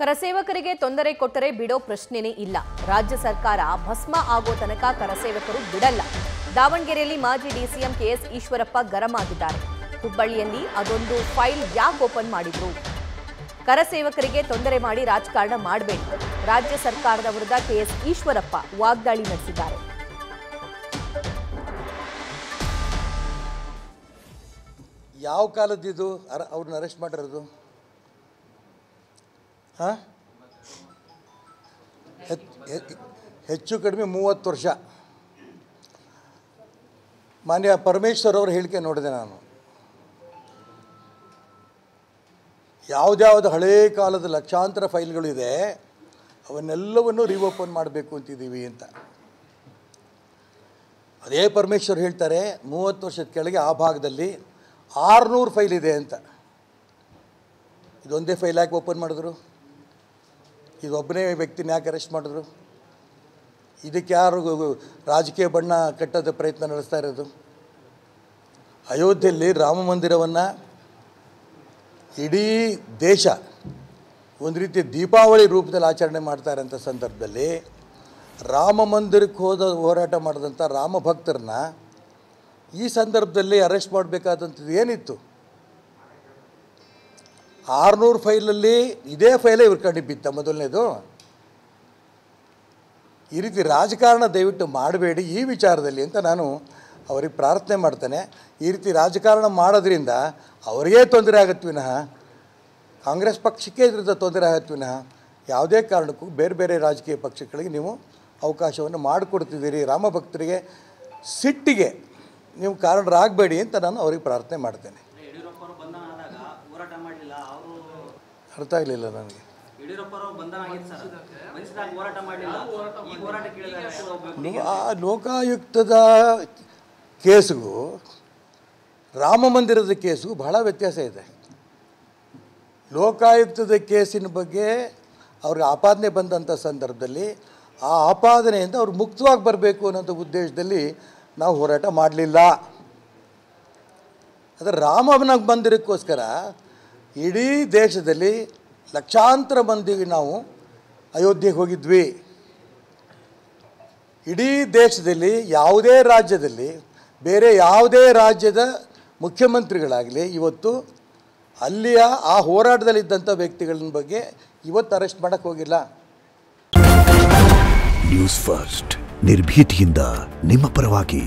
ಕರಸೇವಕರಿಗೆ ತೊಂದರೆ ಕೊಟ್ಟರೆ ಬಿಡೋ ಪ್ರಶ್ನೆನೇ ಇಲ್ಲ ರಾಜ್ಯ ಸರ್ಕಾರ ಭಸ್ಮ ಆಗೋ ತನಕ ಕರಸೇವಕರು ಬಿಡಲ್ಲ ದಾವಣಗೆರೆಯಲ್ಲಿ ಮಾಜಿ ಡಿಸಿಎಂ ಕೆಎಸ್ ಈಶ್ವರಪ್ಪ ಗರಂ ಆಗಿದ್ದಾರೆ ಹುಬ್ಬಳ್ಳಿಯಲ್ಲಿ ಅದೊಂದು ಫೈಲ್ ಯಾಕೆ ಓಪನ್ ಮಾಡಿದ್ರು ಕರಸೇವಕರಿಗೆ ತೊಂದರೆ ಮಾಡಿ ರಾಜಕಾರಣ ಮಾಡಬೇಕು ರಾಜ್ಯ ಸರ್ಕಾರದ ವಿರುದ್ಧ ಕೆಎಸ್ ಈಶ್ವರಪ್ಪ ವಾಗ್ದಾಳಿ ನಡೆಸಿದ್ದಾರೆ ಯಾವ ಕಾಲದ್ದು ಇದು ಅವ್ರನ್ನ ಅರೆಸ್ಟ್ ಮಾಡಿರೋದು ಹೆಚ್ಚು ಕಡಿಮೆ ಮೂವತ್ತು ವರ್ಷ ಮಾನ್ಯ ಪರಮೇಶ್ವರ್ ಅವರ ಹೇಳಿಕೆ ನೋಡಿದೆ ನಾನು ಯಾವುದ್ಯಾವುದು ಹಳೇ ಕಾಲದ ಲಕ್ಷಾಂತರ ಫೈಲ್ಗಳಿದೆ ಅವನ್ನೆಲ್ಲವನ್ನು ರಿಓಪನ್ ಮಾಡಬೇಕು ಅಂತಿದ್ದೀವಿ ಅಂತ ಅದೇ ಪರಮೇಶ್ವರ್ ಹೇಳ್ತಾರೆ ಮೂವತ್ತು ವರ್ಷದ ಕೆಳಗೆ ಆ ಭಾಗದಲ್ಲಿ ಆರುನೂರು ಫೈಲ್ ಇದೆ ಅಂತ ಇದೊಂದೇ ಫೈಲ್ ಯಾಕೆ ಓಪನ್ ಮಾಡಿದ್ರು ಒಬ್ಬನೇ ವ್ಯಕ್ತಿನ ಯಾಕೆ ಅರೆಸ್ಟ್ ಮಾಡಿದ್ರು ಇದಕ್ಕೆ ಯಾರು ರಾಜಕೀಯ ಬಣ್ಣ ಕಟ್ಟೋದ ಪ್ರಯತ್ನ ನಡೆಸ್ತಾ ಇರೋದು ಅಯೋಧ್ಯೆಯಲ್ಲಿ ರಾಮ ಮಂದಿರವನ್ನು ಇಡೀ ದೇಶ ಒಂದು ರೀತಿ ದೀಪಾವಳಿ ರೂಪದಲ್ಲಿ ಆಚರಣೆ ಮಾಡ್ತಾ ಇರೋಂಥ ಸಂದರ್ಭದಲ್ಲಿ ರಾಮ ಮಂದಿರಕ್ಕೆ ಹೋದ ಹೋರಾಟ ಮಾಡಿದಂಥ ರಾಮ ಭಕ್ತರನ್ನ ಈ ಸಂದರ್ಭದಲ್ಲಿ ಅರೆಸ್ಟ್ ಮಾಡಬೇಕಾದಂಥದ್ದು ಏನಿತ್ತು ಆರುನೂರು ಫೈಲಲ್ಲಿ ಇದೇ ಫೈಲೇ ಇವ್ರ ಕಡೆ ಬಿತ್ತ ಮೊದಲನೇದು ಈ ರೀತಿ ರಾಜಕಾರಣ ದಯವಿಟ್ಟು ಮಾಡಬೇಡಿ ಈ ವಿಚಾರದಲ್ಲಿ ಅಂತ ನಾನು ಅವರಿಗೆ ಪ್ರಾರ್ಥನೆ ಮಾಡ್ತೇನೆ ಈ ರೀತಿ ರಾಜಕಾರಣ ಮಾಡೋದ್ರಿಂದ ಅವರಿಗೇ ತೊಂದರೆ ಆಗತ್ತೆ ವಿನಃ ಕಾಂಗ್ರೆಸ್ ಪಕ್ಷಕ್ಕೆ ಇದರಿಂದ ತೊಂದರೆ ಆಗತ್ತೆ ವಿನಃ ಯಾವುದೇ ಕಾರಣಕ್ಕೂ ಬೇರೆ ಬೇರೆ ರಾಜಕೀಯ ಪಕ್ಷಗಳಿಗೆ ನೀವು ಅವಕಾಶವನ್ನು ಮಾಡಿಕೊಡ್ತಿದ್ದೀರಿ ರಾಮಭಕ್ತರಿಗೆ ಸಿಟ್ಟಿಗೆ ನೀವು ಕಾರಣರಾಗಬೇಡಿ ಅಂತ ನಾನು ಅವ್ರಿಗೆ ಪ್ರಾರ್ಥನೆ ಮಾಡ್ತೇನೆ ಅರ್ಥ ಆಗಲಿಲ್ಲ ನನಗೆ ಆ ಲೋಕಾಯುಕ್ತದ ಕೇಸ್ಗೂ ರಾಮ ಮಂದಿರದ ಕೇಸ್ಗೂ ಬಹಳ ವ್ಯತ್ಯಾಸ ಇದೆ ಲೋಕಾಯುಕ್ತದ ಕೇಸಿನ ಬಗ್ಗೆ ಅವ್ರಿಗೆ ಆಪಾದನೆ ಬಂದಂಥ ಸಂದರ್ಭದಲ್ಲಿ ಆ ಆಪಾದನೆಯಿಂದ ಅವ್ರು ಮುಕ್ತವಾಗಿ ಬರಬೇಕು ಅನ್ನೋಂಥ ಉದ್ದೇಶದಲ್ಲಿ ನಾವು ಹೋರಾಟ ಮಾಡಲಿಲ್ಲ ಅದರ ರಾಮನಾಗ ಬಂದಿರೋಕ್ಕೋಸ್ಕರ ಇಡೀ ದೇಶದಲ್ಲಿ ಲಕ್ಷಾಂತರ ಮಂದಿಗೆ ನಾವು ಅಯೋಧ್ಯೆಗೆ ಹೋಗಿದ್ವಿ ಇಡೀ ದೇಶದಲ್ಲಿ ಯಾವುದೇ ರಾಜ್ಯದಲ್ಲಿ ಬೇರೆ ಯಾವುದೇ ರಾಜ್ಯದ ಮುಖ್ಯಮಂತ್ರಿಗಳಾಗಲಿ ಇವತ್ತು ಅಲ್ಲಿಯ ಆ ಹೋರಾಟದಲ್ಲಿದ್ದಂಥ ವ್ಯಕ್ತಿಗಳ ಬಗ್ಗೆ ಇವತ್ತು ಅರೆಸ್ಟ್ ಮಾಡೋಕ್ಕೆ ಹೋಗಿಲ್ಲ ನ್ಯೂಸ್ ಫಸ್ಟ್ ನಿರ್ಭೀತಿಯಿಂದ ನಿಮ್ಮ ಪರವಾಗಿ